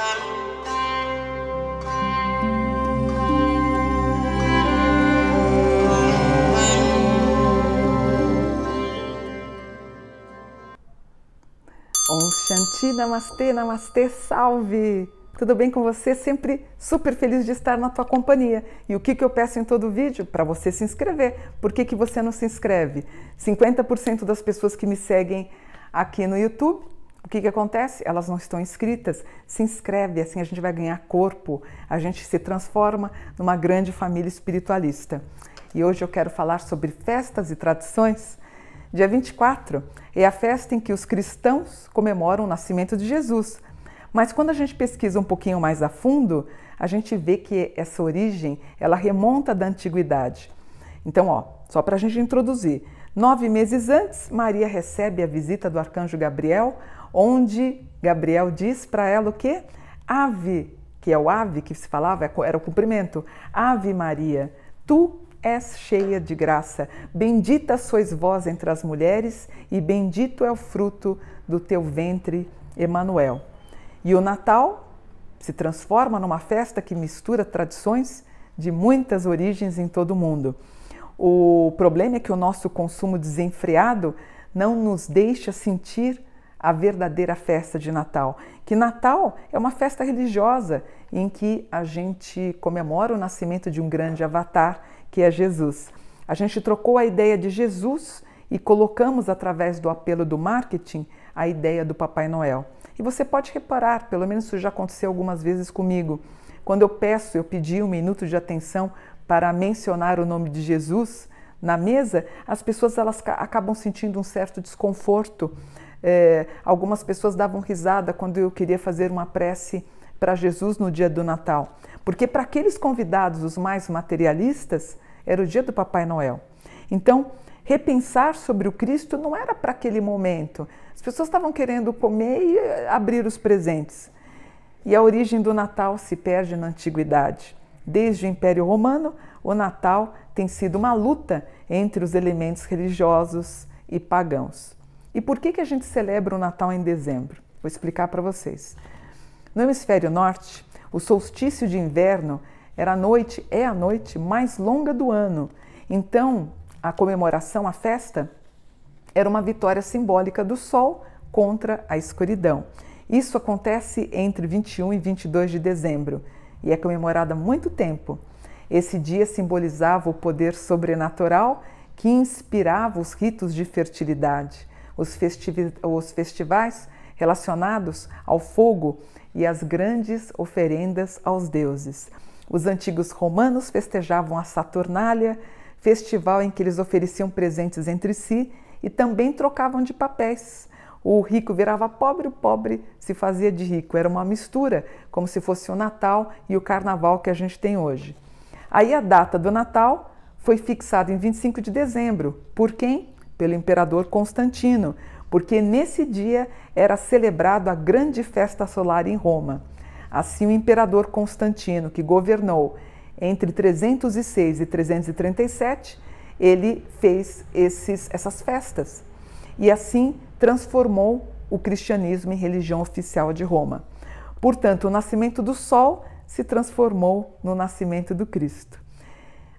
Om Shanti, Namastê, Namastê, salve! Tudo bem com você? Sempre super feliz de estar na tua companhia. E o que, que eu peço em todo vídeo? Para você se inscrever. Por que, que você não se inscreve? 50% das pessoas que me seguem aqui no YouTube o que, que acontece? Elas não estão inscritas, se inscreve, assim a gente vai ganhar corpo, a gente se transforma numa grande família espiritualista. E hoje eu quero falar sobre festas e tradições. Dia 24 é a festa em que os cristãos comemoram o nascimento de Jesus. Mas quando a gente pesquisa um pouquinho mais a fundo, a gente vê que essa origem ela remonta da antiguidade. Então, ó, só para a gente introduzir, nove meses antes, Maria recebe a visita do arcanjo Gabriel onde Gabriel diz para ela o quê? Ave, que é o ave que se falava, é era o cumprimento. Ave Maria, tu és cheia de graça, bendita sois vós entre as mulheres e bendito é o fruto do teu ventre, Emanuel. E o Natal se transforma numa festa que mistura tradições de muitas origens em todo o mundo. O problema é que o nosso consumo desenfreado não nos deixa sentir a verdadeira festa de Natal. Que Natal é uma festa religiosa em que a gente comemora o nascimento de um grande avatar, que é Jesus. A gente trocou a ideia de Jesus e colocamos, através do apelo do marketing, a ideia do Papai Noel. E você pode reparar, pelo menos isso já aconteceu algumas vezes comigo. Quando eu peço, eu pedi um minuto de atenção para mencionar o nome de Jesus na mesa, as pessoas elas acabam sentindo um certo desconforto, é, algumas pessoas davam risada quando eu queria fazer uma prece para Jesus no dia do Natal, porque para aqueles convidados, os mais materialistas, era o dia do Papai Noel. Então, repensar sobre o Cristo não era para aquele momento. As pessoas estavam querendo comer e eh, abrir os presentes. E a origem do Natal se perde na antiguidade. Desde o Império Romano, o Natal tem sido uma luta entre os elementos religiosos e pagãos. E por que, que a gente celebra o Natal em dezembro? Vou explicar para vocês. No hemisfério norte, o solstício de inverno era a noite, é a noite mais longa do ano. Então, a comemoração, a festa, era uma vitória simbólica do sol contra a escuridão. Isso acontece entre 21 e 22 de dezembro e é comemorada há muito tempo. Esse dia simbolizava o poder sobrenatural que inspirava os ritos de fertilidade os, festiv os festivais relacionados ao fogo e as grandes oferendas aos deuses. Os antigos romanos festejavam a Saturnália, festival em que eles ofereciam presentes entre si e também trocavam de papéis. O rico virava pobre, o pobre se fazia de rico. Era uma mistura, como se fosse o Natal e o Carnaval que a gente tem hoje. Aí a data do Natal foi fixada em 25 de dezembro. Por quem? pelo imperador Constantino, porque nesse dia era celebrada a grande festa solar em Roma. Assim, o imperador Constantino, que governou entre 306 e 337, ele fez esses, essas festas e assim transformou o cristianismo em religião oficial de Roma. Portanto, o nascimento do Sol se transformou no nascimento do Cristo.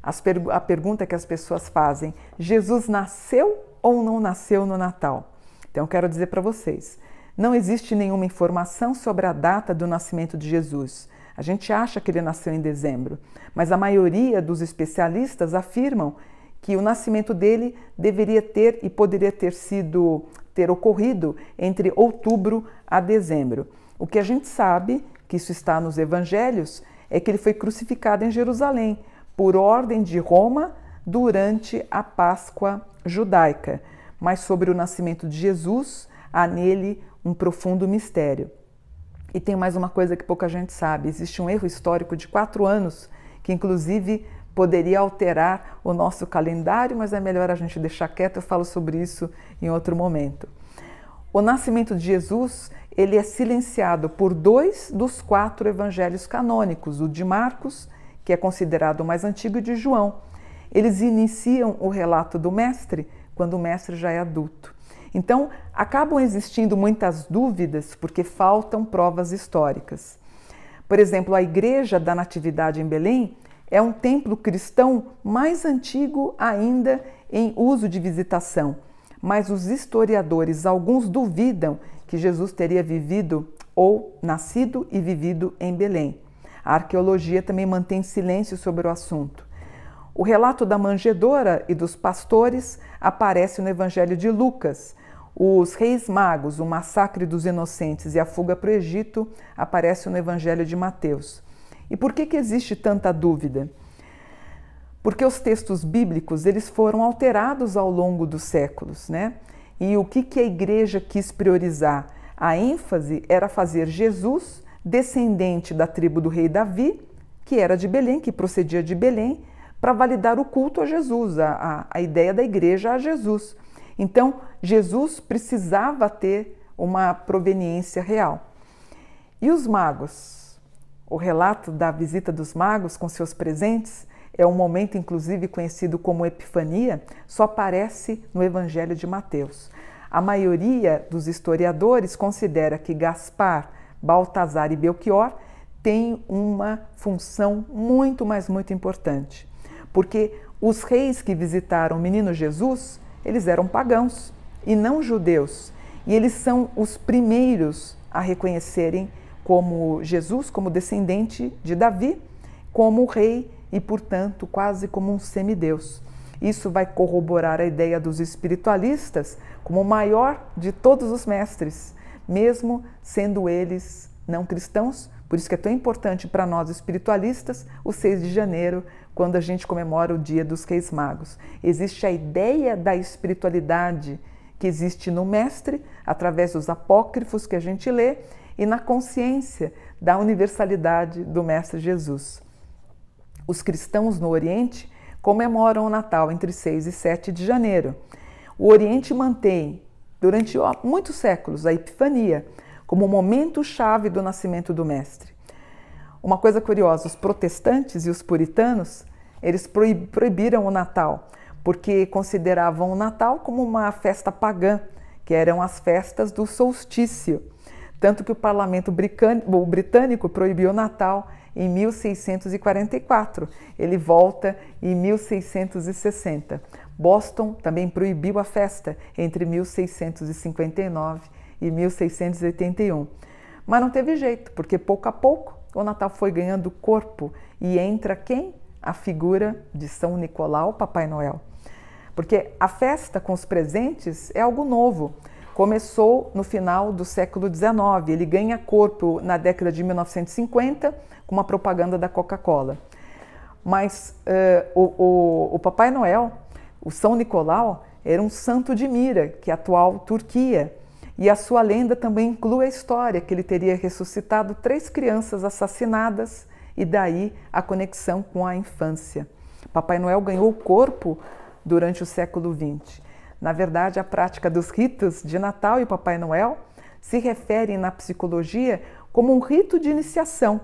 a pergunta que as pessoas fazem: Jesus nasceu ou não nasceu no Natal. Então, quero dizer para vocês: não existe nenhuma informação sobre a data do nascimento de Jesus. A gente acha que ele nasceu em dezembro, mas a maioria dos especialistas afirmam que o nascimento dele deveria ter e poderia ter sido ter ocorrido entre outubro a dezembro. O que a gente sabe, que isso está nos evangelhos, é que ele foi crucificado em Jerusalém por ordem de Roma durante a Páscoa judaica, mas sobre o nascimento de Jesus há nele um profundo mistério. E tem mais uma coisa que pouca gente sabe: existe um erro histórico de quatro anos, que inclusive poderia alterar o nosso calendário, mas é melhor a gente deixar quieto, eu falo sobre isso em outro momento. O nascimento de Jesus ele é silenciado por dois dos quatro evangelhos canônicos, o de Marcos, que é considerado o mais antigo, e de João, eles iniciam o relato do mestre quando o mestre já é adulto. Então, acabam existindo muitas dúvidas porque faltam provas históricas. Por exemplo, a Igreja da Natividade em Belém é um templo cristão mais antigo ainda em uso de visitação, mas os historiadores, alguns duvidam que Jesus teria vivido ou nascido e vivido em Belém. A arqueologia também mantém silêncio sobre o assunto. O relato da manjedora e dos pastores aparece no Evangelho de Lucas. Os reis magos, o massacre dos inocentes e a fuga para o Egito aparece no Evangelho de Mateus. E por que, que existe tanta dúvida? Porque os textos bíblicos eles foram alterados ao longo dos séculos, né? E o que, que a igreja quis priorizar? A ênfase era fazer Jesus descendente da tribo do rei Davi, que era de Belém, que procedia de Belém, para validar o culto a Jesus, a, a ideia da igreja a Jesus. Então, Jesus precisava ter uma proveniência real. E os magos? O relato da visita dos magos com seus presentes é um momento, inclusive, conhecido como Epifania, só aparece no Evangelho de Mateus. A maioria dos historiadores considera que Gaspar, Baltazar e Belchior têm uma função muito, mas muito importante porque os reis que visitaram o menino Jesus, eles eram pagãos e não judeus, e eles são os primeiros a reconhecerem como Jesus, como descendente de Davi, como rei e, portanto, quase como um semideus. Isso vai corroborar a ideia dos espiritualistas como o maior de todos os mestres, mesmo sendo eles não cristãos. Por isso que é tão importante para nós espiritualistas o 6 de janeiro quando a gente comemora o dia dos Reis Magos. Existe a ideia da espiritualidade que existe no Mestre, através dos apócrifos que a gente lê, e na consciência da universalidade do Mestre Jesus. Os cristãos no Oriente comemoram o Natal entre 6 e 7 de janeiro. O Oriente mantém, durante muitos séculos, a Epifania como momento-chave do nascimento do Mestre. Uma coisa curiosa: os protestantes e os puritanos eles proibiram o Natal, porque consideravam o Natal como uma festa pagã, que eram as festas do solstício. Tanto que o parlamento britânico proibiu o Natal em 1644. Ele volta em 1660. Boston também proibiu a festa entre 1659 e 1681. Mas não teve jeito, porque pouco a pouco o Natal foi ganhando corpo e entra quem? a figura de São Nicolau, Papai Noel. Porque a festa com os presentes é algo novo. Começou no final do século XIX, ele ganha corpo na década de 1950 com uma propaganda da Coca-Cola. Mas uh, o, o, o Papai Noel, o São Nicolau, era um santo de Mira, que é a atual Turquia. E a sua lenda também inclui a história que ele teria ressuscitado três crianças assassinadas e daí a conexão com a infância. Papai Noel ganhou o corpo durante o século XX. Na verdade, a prática dos ritos de Natal e Papai Noel se referem na psicologia como um rito de iniciação.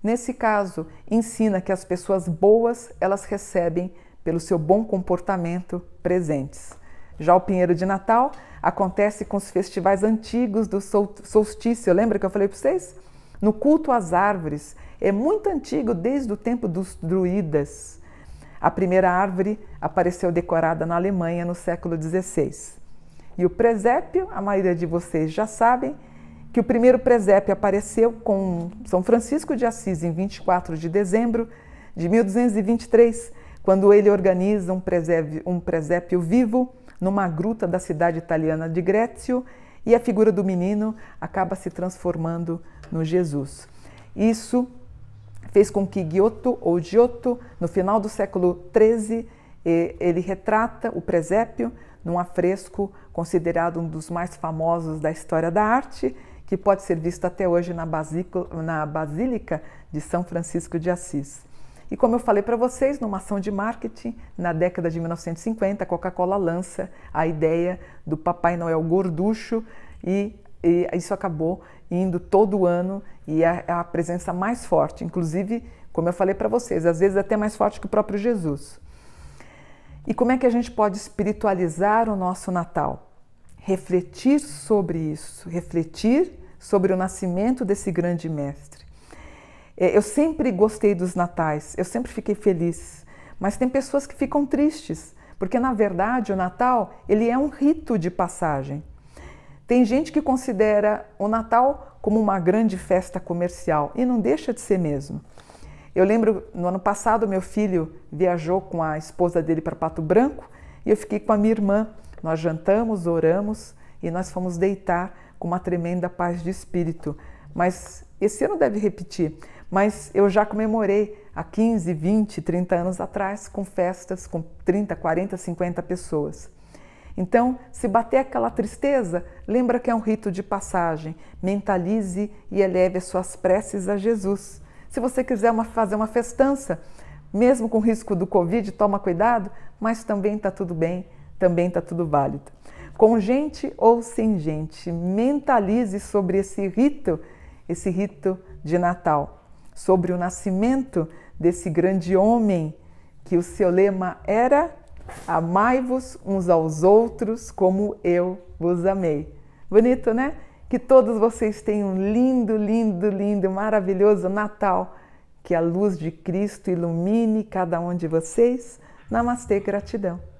Nesse caso, ensina que as pessoas boas elas recebem pelo seu bom comportamento presentes. Já o Pinheiro de Natal acontece com os festivais antigos do solstício, lembra que eu falei para vocês? No culto às árvores, é muito antigo, desde o tempo dos druidas. A primeira árvore apareceu decorada na Alemanha no século XVI. E o presépio, a maioria de vocês já sabem que o primeiro presépio apareceu com São Francisco de Assis em 24 de dezembro de 1223, quando ele organiza um presépio, um presépio vivo numa gruta da cidade italiana de Grécio e a figura do menino acaba se transformando no Jesus. Isso fez com que Giotto, ou Giotto, no final do século XIII, ele retrata o presépio num afresco considerado um dos mais famosos da história da arte, que pode ser visto até hoje na, Basílica, na Basílica de São Francisco de Assis. E como eu falei para vocês, numa ação de marketing, na década de 1950, a Coca-Cola lança a ideia do Papai Noel gorducho e, e isso acabou indo todo ano e é, é a presença mais forte, inclusive, como eu falei para vocês, às vezes até mais forte que o próprio Jesus. E como é que a gente pode espiritualizar o nosso Natal? Refletir sobre isso, refletir sobre o nascimento desse grande mestre. É, eu sempre gostei dos natais, eu sempre fiquei feliz, mas tem pessoas que ficam tristes, porque na verdade o Natal, ele é um rito de passagem. Tem gente que considera o Natal como uma grande festa comercial e não deixa de ser mesmo. Eu lembro no ano passado meu filho viajou com a esposa dele para Pato Branco e eu fiquei com a minha irmã. Nós jantamos, oramos e nós fomos deitar com uma tremenda paz de espírito. Mas esse ano deve repetir, mas eu já comemorei há 15, 20, 30 anos atrás com festas com 30, 40, 50 pessoas. Então, se bater aquela tristeza, lembra que é um rito de passagem. Mentalize e eleve as suas preces a Jesus. Se você quiser uma, fazer uma festança, mesmo com risco do Covid, toma cuidado, mas também está tudo bem, também está tudo válido. Com gente ou sem gente, mentalize sobre esse rito, esse rito de Natal, sobre o nascimento desse grande homem que o seu lema era Amai-vos uns aos outros como eu vos amei. Bonito, né? Que todos vocês tenham um lindo, lindo, lindo, maravilhoso Natal. Que a luz de Cristo ilumine cada um de vocês. Namastê, gratidão.